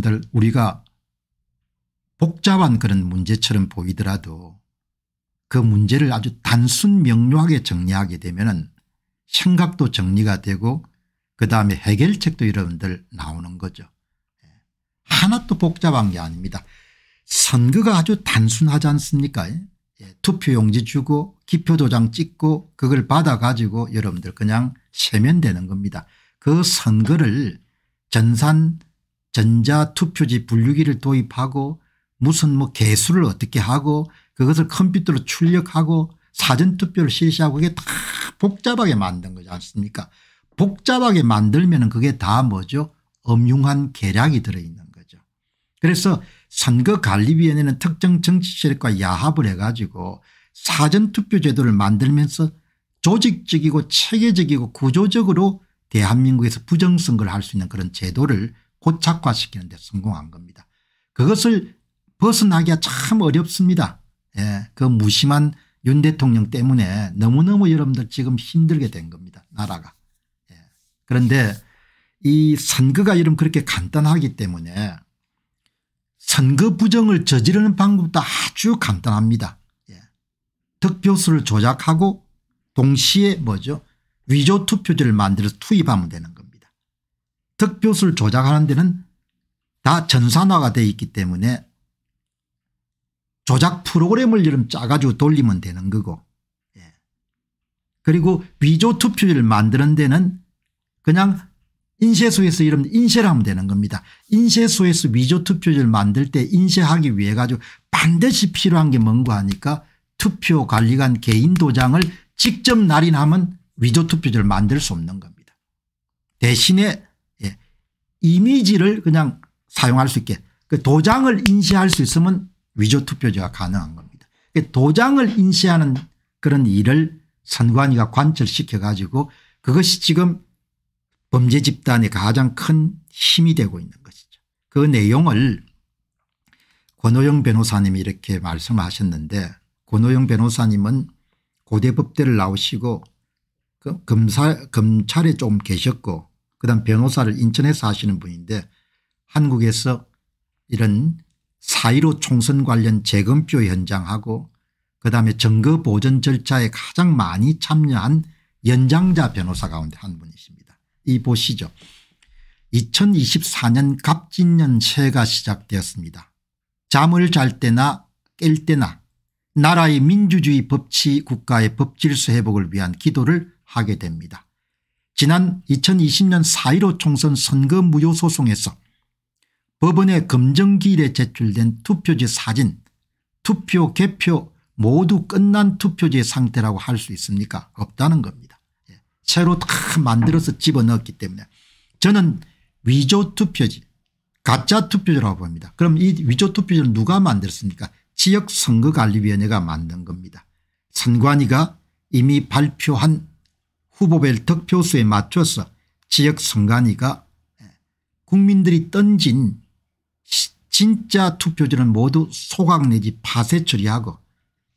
들 우리가 복잡한 그런 문제처럼 보이더라도 그 문제를 아주 단순 명료하게 정리하게 되면 생각도 정리가 되고 그다음에 해결책도 여러분들 나오는 거죠. 예. 하나도 복잡한 게 아닙니다. 선거가 아주 단순하지 않습니까 예, 예 투표용지 주고 기표도장 찍고 그걸 받아가지고 여러분들 그냥 세면 되는 겁니다. 그 선거를 전산 전자투표지 분류기를 도입하고 무슨 뭐 개수를 어떻게 하고 그것을 컴퓨터로 출력하고 사전투표를 실시하고 그게 다 복잡하게 만든 거지 않습니까 복잡하게 만들면 그게 다 뭐죠 엄흉한 계략이 들어있는 거죠. 그래서 선거관리위원회는 특정 정치 세력과 야합을 해가지고 사전투표 제도를 만들면서 조직적이고 체계적이고 구조적으로 대한민국에서 부정선거를 할 수 있는 그런 제도를 고착화시키는 데 성공한 겁니다. 그것을 벗어나기가 참 어렵습니다. 예, 그 무심한 윤 대통령 때문에 너무너무 여러분들 지금 힘들게 된 겁니다. 나라가. 예. 그런데 이 선거가 여러분 그렇게 간단하기 때문에 선거 부정을 저지르는 방법도 아주 간단합니다. 예. 득표수를 조작하고 동시에 뭐죠 위조 투표지를 만들어서 투입하면 되는 겁니다. 득표수를 조작하는 데는 다 전산화가 되어 있기 때문에 조작 프로그램을 이름 짜가지고 돌리면 되는 거고 예. 그리고 위조 투표지를 만드는 데는 그냥 인쇄소에서 이름 인쇄를 하면 되는 겁니다. 인쇄소에서 위조 투표지를 만들 때 인쇄하기 위해 가지고 반드시 필요한 게 뭔가 하니까 투표관리관 개인 도장을 직접 날인하면 위조 투표지를 만들 수 없는 겁니다. 대신에 이미지를 그냥 사용할 수 있게 그 도장을 인시할수 있으면 위조 투표제가 가능한 겁니다. 그 도장을 인쇄하는 그런 일을 선관위가 관철시켜 가지고 그것이 지금 범죄 집단의 가장 큰 힘이 되고 있는 것이죠. 그 내용을 권호영 변호사님이 이렇게 말씀하셨는데 권호영 변호사님은 고대법대를 나오시고 그 검사 검찰에 좀 계셨고 그다음 변호사를 인천에서 하시는 분인데 한국에서 이런 사1로 총선 관련 재검표 현장하고 그다음에 증거 보전 절차에 가장 많이 참여한 연장자 변호사 가운데 한 분이십니다. 이 보시죠. 2024년 갑진년 새가 시작되었습니다. 잠을 잘 때나 깰 때나 나라의 민주주의 법치 국가의 법질서 회복을 위한 기도를 하게 됩니다. 지난 2020년 4.15 총선 선거 무효 소송에서 법원의 검정기일에 제출된 투표지 사진 투표 개표 모두 끝난 투표지의 상태라고 할 수 있습니까 없다는 겁니다. 예. 새로 다 만들어서 집어넣었기 때문에 저는 위조 투표지 가짜 투표지라고 봅니다. 그럼 이 위조 투표지를 누가 만들었습니까 지역선거관리위원회가 만든 겁니다. 선관위가 이미 발표한 후보별 득표수에 맞춰서 지역 선관위가 예, 국민들이 던진 진짜 투표지는 모두 소각 내지 파쇄 처리하고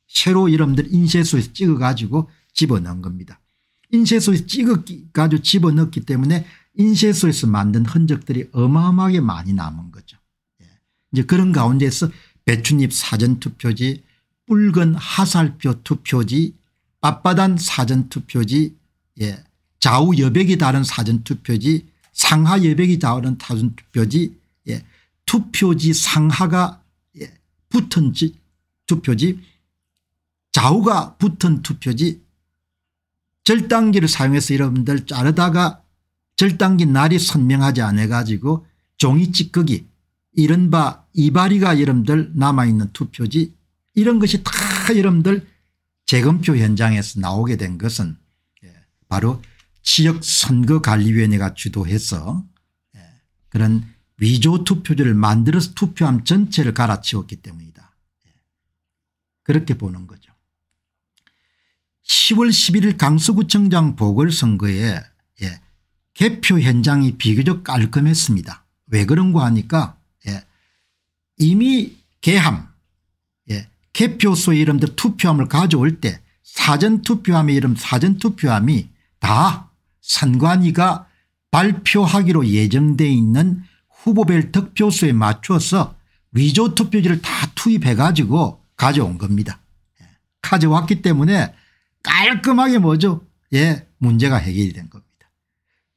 새로 이름들 인쇄소에서 찍어가지고 집어넣은 겁니다. 인쇄소에서 찍어가지고 집어넣기 때문에 인쇄소에서 만든 흔적들이 어마어마하게 많이 남은 거죠. 예, 이제 그런 가운데서 배추잎 사전투표지 붉은 하살표 투표지 앞바단 사전투표지 예. 좌우 여백이 다른 사전투표지 상하 여백이 다른 사전투표지 예. 투표지 상하가 예. 붙은 지, 투표지 좌우가 붙은 투표지 절단기를 사용해서 여러분들 자르다가 절단기 날이 선명하지 않아 가지고 종이 찌꺼기 이른바 이발이가 여러분들 남아있는 투표지 이런 것이 다 여러분들 재검표 현장에서 나오게 된 것은 바로 지역선거관리위원회가 주도해서 예, 그런 위조 투표지를 만들어서 투표함 전체를 갈아치웠기 때문이다. 예, 그렇게 보는 거죠. 10월 11일 강서구청장 보궐선거에 예, 개표 현장이 비교적 깔끔했습니다. 왜 그런가 하니까 예, 이미 개함 예, 개표소 이름들 투표함을 가져올 때 사전투표함의 이름 사전투표함이 다 선관위가 발표하기로 예정되어 있는 후보별 득표수에 맞춰서 위조 투표지를 다 투입해 가지고 가져온 겁니다. 예. 가져왔기 때문에 깔끔하게 뭐죠 예 문제가 해결된 이 겁니다.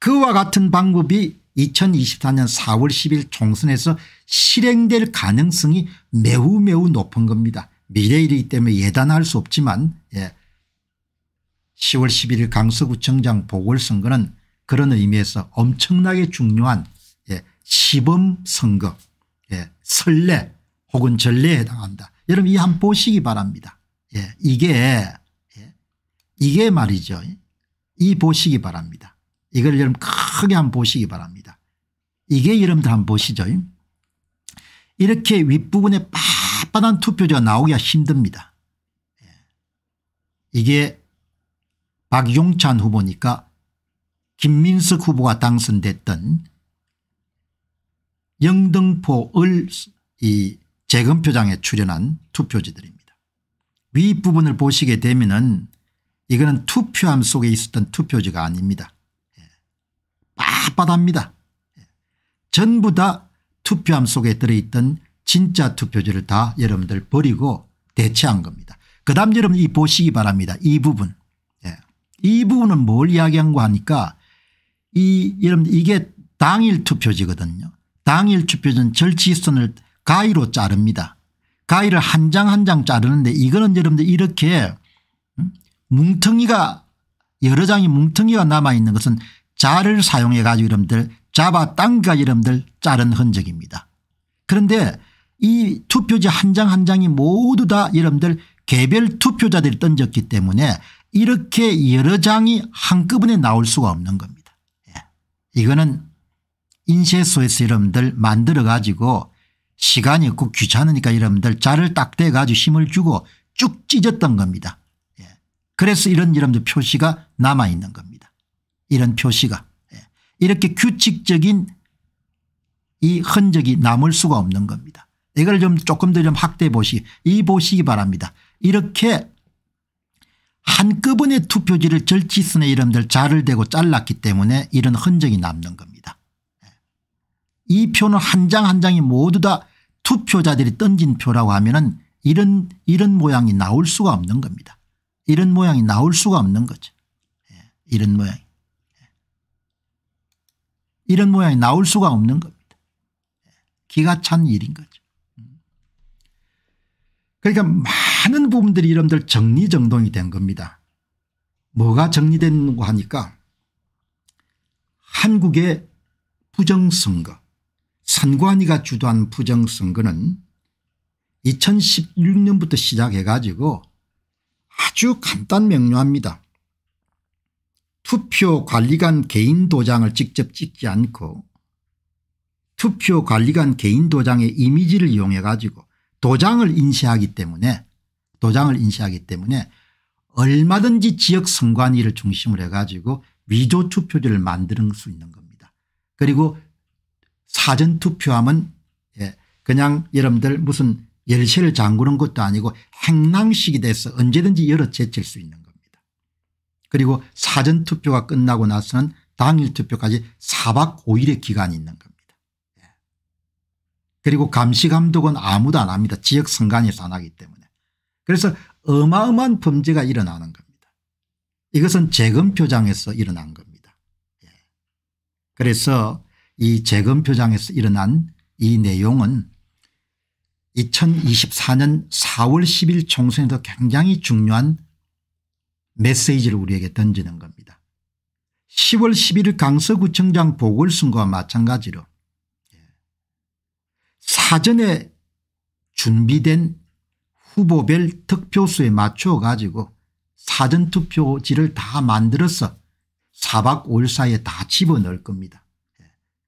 그와 같은 방법이 2024년 4월 10일 총선에서 실행될 가능성이 매우 매우 높은 겁니다. 미래이기 일 때문에 예단할 수 없지만 예, 10월 11일 강서구청장 보궐선거는 그런 의미에서 엄청나게 중요한 예, 시범선거 예, 설례 혹은 전례에 해당한다. 여러분 이 한 보시기 바랍니다. 예, 이게 예, 이게 말이죠. 이 보시기 바랍니다. 이걸 여러분 크게 한 보시기 바랍니다. 이게 여러분들 한 보시죠. 이렇게 윗부분에 빳빳한 투표지가 나오기가 힘듭니다. 예. 이게 박용찬 후보니까 김민석 후보가 당선됐던 영등포 을 이 재검표장에 출연한 투표지들입니다. 윗부분을 보시게 되면 은 이거는 투표함 속에 있었던 투표지가 아닙니다. 예. 빳빳합니다. 예. 전부 다 투표함 속에 들어있던 진짜 투표지를 다 여러분들 버리고 대체한 겁니다. 그 다음 여러분 이 보시기 바랍니다. 이 부분 이 부분은 뭘이야기한거 하니까 이 여러분 이게 당일 투표지거든요. 당일 투표지는 절치선을 가위로 자릅니다. 가위를 한 장 한 장 자르는데 이거는 여러분들 이렇게 음, 뭉텅이가 여러 장이 뭉텅이가 남아있는 것은 자를 사용해 가지고 여러분들 잡아 땅가 여러분들 자른 흔적입니다. 그런데 이 투표지 한 장한 한 장이 모두 다 여러분들 개별 투표자들이 던졌기 때문에 이렇게 여러 장이 한꺼번에 나올 수가 없는 겁니다. 예. 이거는 인쇄소에서 여러분들 만들어 가지고 시간이 없고 귀찮으니까 여러분들 자를 딱대 가지고 힘을 주고 쭉 찢었던 겁니다. 예. 그래서 이런 여러분들 표시가 남아 있는 겁니다. 이런 표시가 예. 이렇게 규칙적인 이 흔적이 남을 수가 없는 겁니다. 이걸 좀 조금 더 좀 확대해 보시기 이 보시기 바랍니다. 이렇게 한꺼번에 투표지를 절치선의 이름들 자를 대고 잘랐기 때문에 이런 흔적이 남는 겁니다. 예. 이 표는 한 장 한 장이 모두 다 투표자들이 던진 표라고 하면은 이런 이런 모양이 나올 수가 없는 겁니다. 이런 모양이 나올 수가 없는 거죠. 예. 이런 모양 예. 이런 모양이 나올 수가 없는 겁니다. 기가 찬 일인 거죠. 그러니까 많은 부분들이 이름들 정리정돈이 된 겁니다. 뭐가 정리된고 하니까 한국의 부정선거 선관위가 주도한 부정선거는 2016년부터 시작해 가지고 아주 간단 명료합니다. 투표관리관 개인 도장을 직접 찍지 않고 투표관리관 개인 도장의 이미지를 이용해 가지고 도장을 인쇄하기 때문에 도장을 인쇄하기 때문에 얼마든지 지역 선관위를 중심으로 해가지고 위조 투표지를 만드는 수 있는 겁니다. 그리고 사전 투표함은 예, 그냥 여러분들 무슨 열쇠를 잠그는 것도 아니고 행랑식이 돼서 언제든지 열어 제칠 수 있는 겁니다. 그리고 사전 투표가 끝나고 나서는 당일 투표까지 4박 5일의 기간이 있는 겁니다. 그리고 감시 감독은 아무도 안 합니다. 지역 선관위에서 안 하기 때문에. 그래서 어마어마한 범죄가 일어나는 겁니다. 이것은 재검표장에서 일어난 겁니다. 예. 그래서 이 재검표장에서 일어난 이 내용은 2024년 4월 10일 총선에서 굉장히 중요한 메시지를 우리에게 던지는 겁니다. 10월 11일 강서구청장 보궐선거와 마찬가지로 사전에 준비된 후보별 득표수에 맞춰 가지고 사전투표지를 다 만들어서 사박 5일 사이에다 집어넣을 겁니다.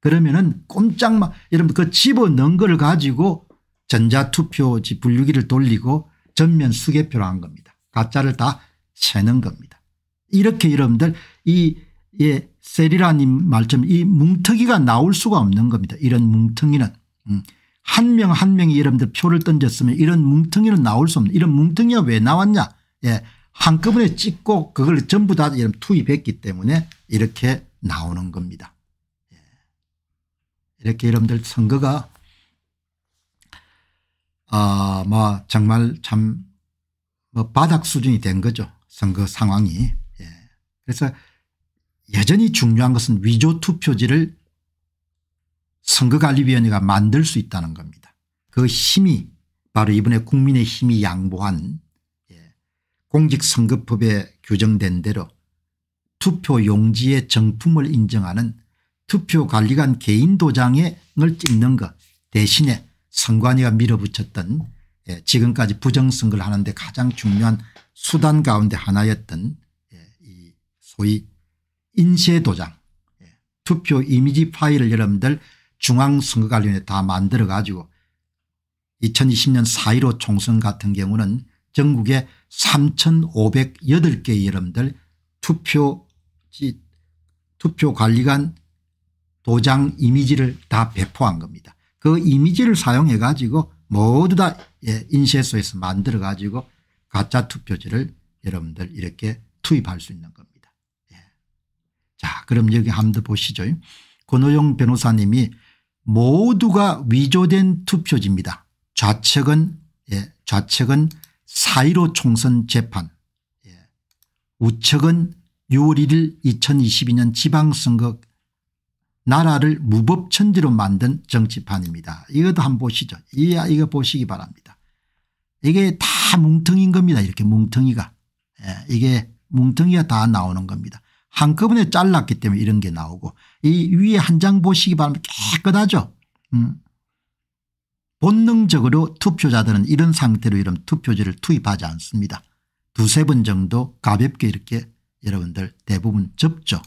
그러면은 꼼짝마 여러분 그 집어넣은 걸 가지고 전자투표지 분류기를 돌리고 전면 수개표를 한 겁니다. 가짜를 다 세는 겁니다. 이렇게 여러분들 이 예, 세리라님 말처럼 이 뭉텅이가 나올 수가 없는 겁니다. 이런 뭉텅이는. 음. 한명한 명이 여러분들 표를 던졌으면 이런 뭉텅이는 나올 수 없는 이런 뭉텅이가 왜 나왔냐 예 한꺼번에 찍고 그걸 전부 다 투입했기 때문에 이렇게 나오는 겁니다. 예. 이렇게 여러분들 선거가 아, 뭐 정말 참뭐 바닥 수준이 된 거죠. 선거 상황이. 예. 그래서 여전히 중요한 것은 위조 투표지를 선거관리위원회가 만들 수 있다는 겁니다. 그 힘이 바로 이번에 국민의 힘이 양보한 예, 공직선거법에 규정된 대로 투표 용지의 정품을 인정하는 투표관리관 개인 도장을 찍는 것 대신에 선관위가 밀어붙였던 예, 지금까지 부정선거를 하는데 가장 중요한 수단 가운데 하나였던 예, 소위 인쇄도장 투표 이미지 파일을 여러분들 중앙선거관리위원회 다 만들어 가지고 2020년 4.15 총선 같은 경우는 전국에 3,508개의 여러분들 투표지 투표관리관 도장 이미지를 다 배포한 겁니다. 그 이미지를 사용해 가지고 모두 다 예, 인쇄소에서 만들어 가지고 가짜 투표지를 여러분들 이렇게 투입할 수 있는 겁니다. 예. 자 그럼 여기 한번 보시죠. 권호용 변호사님이 모두가 위조된 투표지입니다. 좌측은 예, 좌측은 4.15 총선 재판 예, 우측은 6월 1일 2022년 지방선거 나라를 무법천지로 만든 정치판입니다. 이것도 한번 보시죠. 이, 이거 보시기 바랍니다. 이게 다 뭉텅인 겁니다. 이렇게 뭉텅이가. 예, 이게 뭉텅이가 다 나오는 겁니다. 한꺼번에 잘랐기 때문에 이런 게 나오고 이 위에 한 장 보시기 바랍니다. 깨끗하죠. 음. 본능적으로 투표자들은 이런 상태로 이런 투표지를 투입하지 않습니다. 두세 번 정도 가볍게 이렇게 여러분들 대부분 접죠.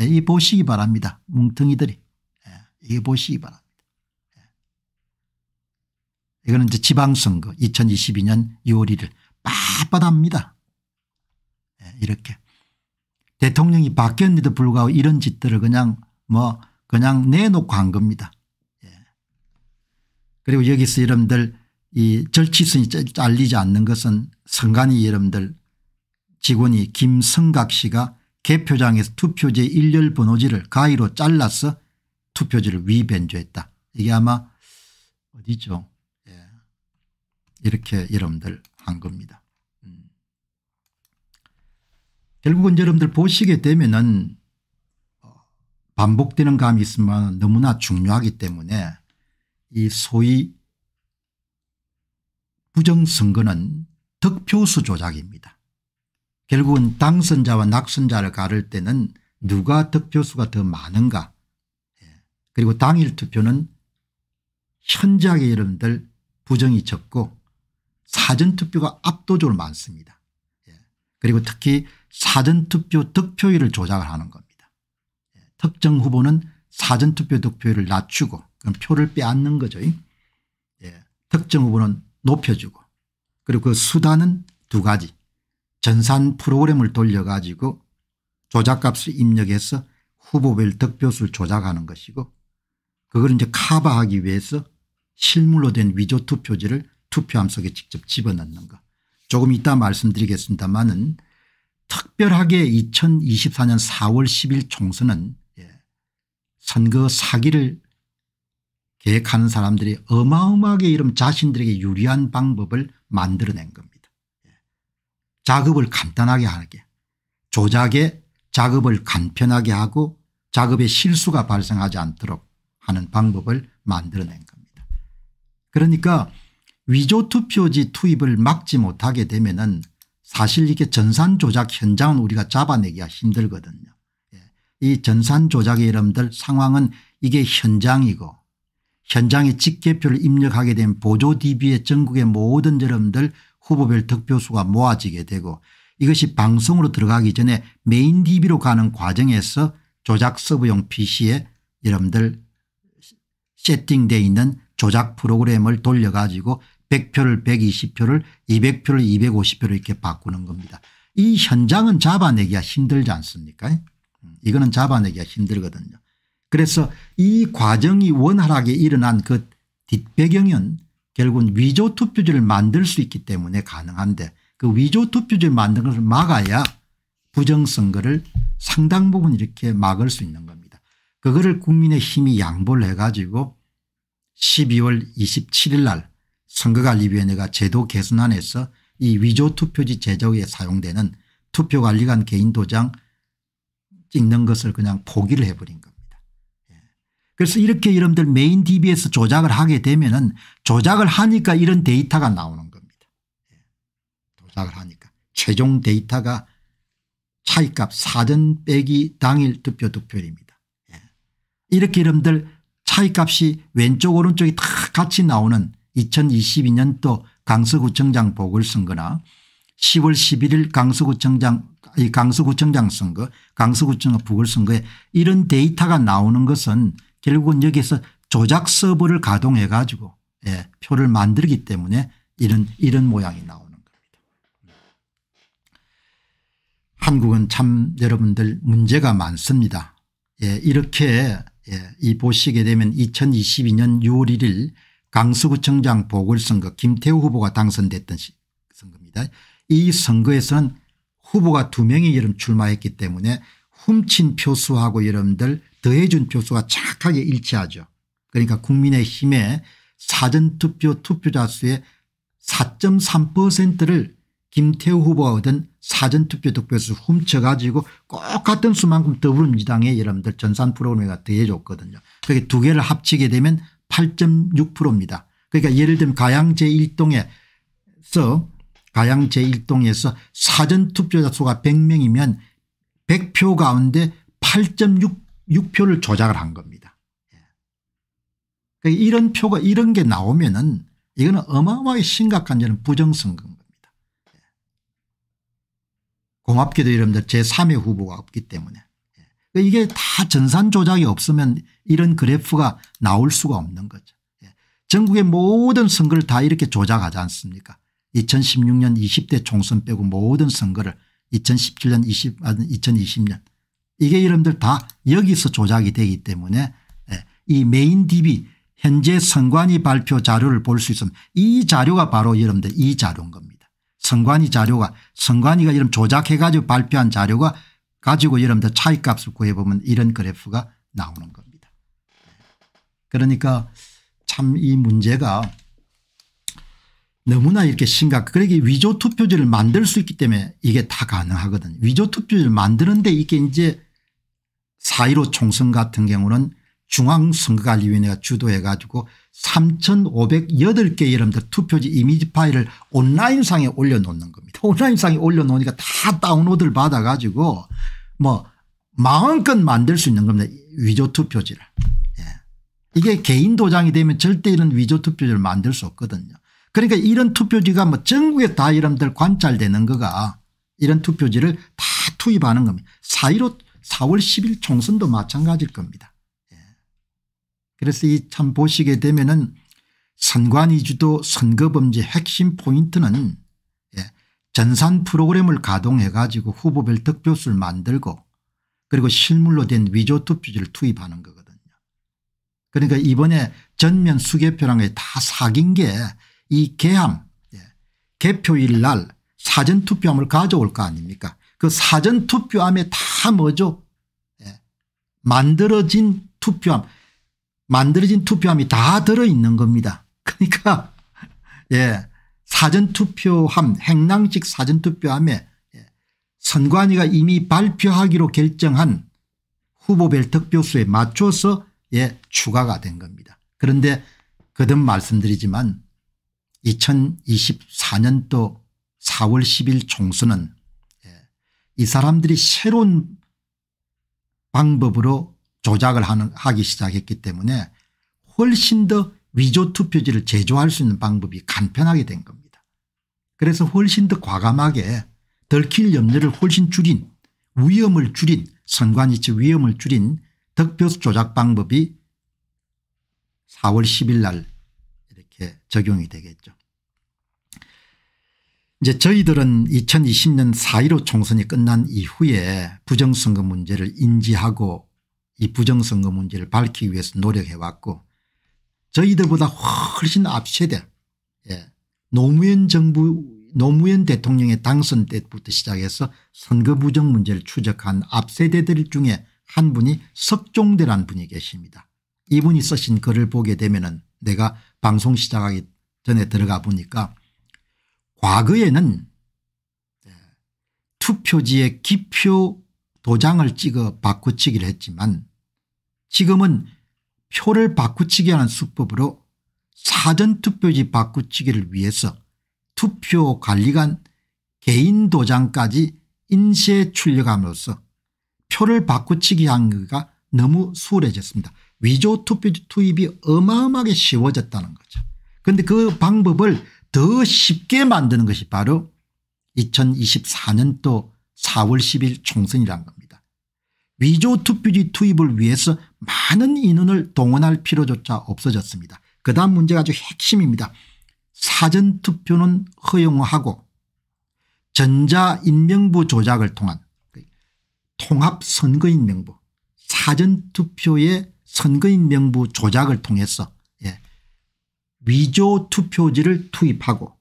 예, 이 보시기 바랍니다. 뭉텅이들이. 예, 이 보시기 바랍니다. 예. 이거는 이제 지방선거 2022년 6월 1일 빳빠합니다 예, 이렇게. 대통령이 바뀌었는데도 불구하고 이런 짓들을 그냥 뭐 그냥 내놓고 한 겁니다. 예. 그리고 여기서 여러분들 이 절치선이 잘리지 않는 것은 선관위 여러분들 직원이 김성각 씨가 개표장에서 투표제 일렬 번호지를 가위로 잘라서 투표지를 위변조했다. 이게 아마 어디죠. 예. 이렇게 여러분들 한 겁니다. 결국은 여러분들 보시게 되면은 반복되는 감이 있으면 너무나 중요하기 때문에 이 소위 부정선거는 득표수 조작입니다. 결국은 당선자와 낙선자를 가를 때는 누가 득표수가 더 많은가 예. 그리고 당일 투표는 현저하게 여러분들 부정이 적고 사전투표가 압도적으로 많습니다. 그리고 특히 사전투표 득표율을 조작을 하는 겁니다. 예, 특정 후보는 사전투표 득표율을 낮추고 그럼 표를 빼앗는 거죠. 예. 특정 후보는 높여주고 그리고 그 수단은 두 가지 전산 프로그램을 돌려가지고 조작값을 입력해서 후보별 득표수를 조작하는 것이고 그걸 이제 카바하기 위해서 실물로 된 위조 투표지를 투표함 속에 직접 집어넣는 것. 조금 이따 말씀드리겠습니다만은 특별하게 2024년 4월 10일 총선은 예, 선거 사기를 계획하는 사람들이 어마어마하게 이름 자신들에게 유리한 방법을 만들어낸 겁니다. 예. 작업을 간단하게 하게 조작에 작업을 간편하게 하고 작업에 실수가 발생하지 않도록 하는 방법을 만들어낸 겁니다. 그러니까 위조 투표지 투입을 막지 못하게 되면 은 사실 이게 전산 조작 현장은 우리가 잡아내기가 힘들거든요. 예. 이 전산 조작의 여러분들 상황은 이게 현장이고 현장에 직계표를 입력하게 된 보조 DB의 전국의 모든 여러분들 후보별 득표수가 모아지게 되고 이것이 방송으로 들어가기 전에 메인 DB로 가는 과정에서 조작 서브용 PC에 여러분들 세팅되어 있는 조작 프로그램을 돌려가지고 100표를 120표를 200표를 2 5 0표를 이렇게 바꾸는 겁니다. 이 현장은 잡아내기가 힘들지 않습니까 음, 이거는 잡아내기가 힘들거든요. 그래서 이 과정이 원활하게 일어난 그 뒷배경은 결국은 위조 투표지를 만들 수 있기 때문에 가능한데 그 위조 투표지를 만드 것을 막아야 부정선거를 상당 부분 이렇게 막을 수 있는 겁니다. 그거를 국민의힘이 양보를 해가지고 12월 27일 날 선거관리위원회가 제도 개선안에서 이 위조 투표지 제조에 사용되는 투표관리관 개인 도장 찍는 것을 그냥 포기를 해버린 겁니다. 예. 그래서 이렇게 여러분들 메인 d b 에 조작을 하게 되면 은 조작을 하니까 이런 데이터가 나오는 겁니다. 예. 조작을 하니까 최종 데이터가 차이값 사전 빼기 당일 투표 득표율입니다. 예. 이렇게 여러분들 차이값이 왼쪽 오른쪽이 다 같이 나오는 2022년도 강서구청장 보궐선거나 10월 11일 강서구청장 이 강서구청장 선거 강서구청 장 보궐선거에 이런 데이터가 나오는 것은 결국은 여기서 조작 서버를 가동해 가지고 예, 표를 만들기 때문에 이런 이런 모양이 나오는 겁니다. 음. 한국은 참 여러분들 문제가 많습니다. 예, 이렇게 예, 이 보시게 되면 2022년 6월 1일 강서구청장 보궐선거 김태우 후보가 당선됐던 선거입니다. 이 선거에서는 후보가 두 명이 여름 출마했기 때문에 훔친 표수하고 여러분들 더해준 표수가 정하게 일치하죠. 그러니까 국민의힘의 사전투표 투표자 수의 4.3%를 김태우 후보가 얻은 사전투표 득표수 훔쳐가지고 꼭 같은 수만큼 더불어민주당의 여러분들 전산 프로그램에 더해줬거든요. 그게 두 개를 합치게 되면 8.6%입니다. 그러니까 예를 들면 가양 제1동에서 가양 제1동에서 사전투표자 수가 100명이면 100표 가운데 8.6표를 조작을 한 겁니다. 예. 그러니까 이런 표가 이런 게 나오면은 이거는 어마어마하게 심각한 저는 부정선거인 겁니다. 예. 고맙게도 여러분들 제3의 후보가 없기 때문에. 예. 그러니까 이게 다 전산 조작이 없으면 이런 그래프가 나올 수가 없는 거죠. 예. 전국의 모든 선거를 다 이렇게 조작하지 않습니까 2016년 20대 총선 빼고 모든 선거를 2017년 20, 2020년 이게 여러분들 다 여기서 조작이 되기 때문에 예. 이 메인 DB 현재 선관위 발표 자료를 볼 수 있으면 이 자료가 바로 여러분들 이 자료인 겁니다. 선관위 자료가 선관위가 이런 조작해 가지고 발표한 자료가 가지고 여러분들 차이값을 구해보면 이런 그래프가 나오는 겁니다. 그러니까 참 이 문제가 너무나 이렇게 심각 그러기 그러니까 위조 투표지를 만들 수 있기 때문에 이게 다 가능하거든요. 위조 투표지를 만드는데 이게 이제 사일오 총선 같은 경우는 중앙선거관리위원회가 주도해 가지고 3508개의 여러분들 투표지 이미지 파일을 온라인상에 올려놓는 겁니다. 온라인상에 올려놓으니까 다 다운로드를 받아 가지고 뭐 마음껏 만들 수 있는 겁니다. 위조 투표지를. 이게 개인 도장이 되면 절대 이런 위조 투표지를 만들 수 없거든요. 그러니까 이런 투표지가 뭐 전국에 다 이름들 관찰되는 거가 이런 투표지를 다 투입하는 겁니다. 4.15 4월 10일 총선도 마찬가지일 겁니다. 예. 그래서 이 참 보시게 되면은 선관위주도 선거범죄 핵심 포인트는 예. 전산 프로그램을 가동해 가지고 후보별 득표수를 만들고 그리고 실물로 된 위조 투표지를 투입하는 거거든요. 그러니까 이번에 전면 수개표라는 게 다 사귄 게 이개함 예, 개표일 날 사전투표함을 가져올 거 아닙니까 그 사전투표함에 다 뭐죠 예, 만들어진 투표함 만들어진 투표함이 다 들어있는 겁니다. 그러니까 예 사전투표함 행랑식 사전투표함에 예, 선관위가 이미 발표하기로 결정한 후보별 득표수에 맞춰서 예, 추가가 된 겁니다. 그런데 거듭 말씀드리지만 2024년도 4월 10일 총선은 예, 이 사람들이 새로운 방법으로 조작을 하는, 하기 시작했기 때문에 훨씬 더 위조 투표지를 제조할 수 있는 방법이 간편하게 된 겁니다. 그래서 훨씬 더 과감하게 덜킬 염려를 훨씬 줄인 위험을 줄인 선관위치 위험을 줄인 득표수 조작 방법이 4월 10일 날 이렇게 적용이 되겠죠. 이제 저희들은 2020년 4.15 총선이 끝난 이후에 부정선거 문제를 인지하고 이 부정선거 문제를 밝히기 위해서 노력해왔고 저희들보다 훨씬 앞세대 예. 노무현 정부 노무현 대통령의 당선 때부터 시작해서 선거 부정 문제를 추적한 앞세대들 중에 한 분이 석종대란 분이 계십니다. 이분이 쓰신 글을 보게 되면 은 내가 방송 시작하기 전에 들어가 보니까 과거에는 예, 투표지에 기표 도장을 찍어 바꾸치기를 했지만 지금은 표를 바꾸치기 하는 수법으로 사전투표지 바꾸치기를 위해서 투표관리관 개인 도장까지 인쇄 출력함으로써 표를 바꾸치기한 그가 너무 수월해졌습니다. 위조 투표 투입이 어마어마하게 쉬워졌다는 거죠. 그런데 그 방법을 더 쉽게 만드는 것이 바로 2024년도 4월 10일 총선이란 겁니다. 위조 투표지 투입을 위해서 많은 인원을 동원할 필요조차 없어졌습니다. 그 다음 문제가 아주 핵심입니다. 사전투표는 허용하고 전자인명부 조작을 통한 통합선거인 명부 사전투표의 선거인 명부 조작을 통해서 예. 위조 투표지를 투입하고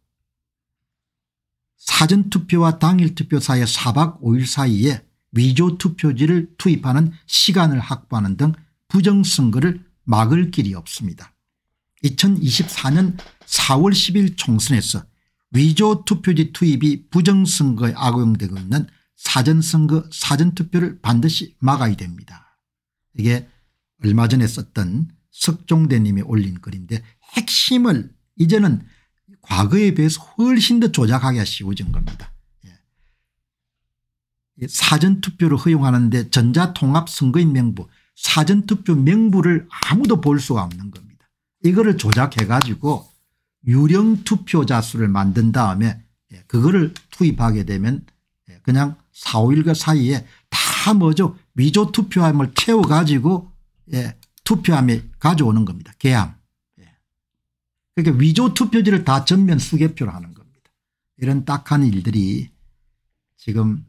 사전투표와 당일투표 사이 4박 5일 사이에 위조 투표지를 투입하는 시간을 확보하는 등 부정선거를 막을 길이 없습니다. 2024년 4월 10일 총선에서 위조 투표지 투입이 부정선거에 악용되고 있는 사전선거 사전투표를 반드시 막아야 됩니다. 이게 얼마 전에 썼던 석종대님이 올린 글인데 핵심을 이제는 과거에 비해서 훨씬 더 조작하기가 워진 겁니다. 예. 사전투표를 허용하는데 전자통합선거인 명부 사전투표 명부를 아무도 볼 수가 없는 겁니다. 이거를 조작해 가지고 유령 투표자 수를 만든 다음에 예, 그거를 투입하게 되면 예, 그냥 4, 5일간 사이에 다 뭐죠 위조 투표함을 채워가지고 예, 투표함에 가져오는 겁니다. 개함. 예. 그러니까 위조 투표지를 다 전면 수개표를 하는 겁니다. 이런 딱한 일들이 지금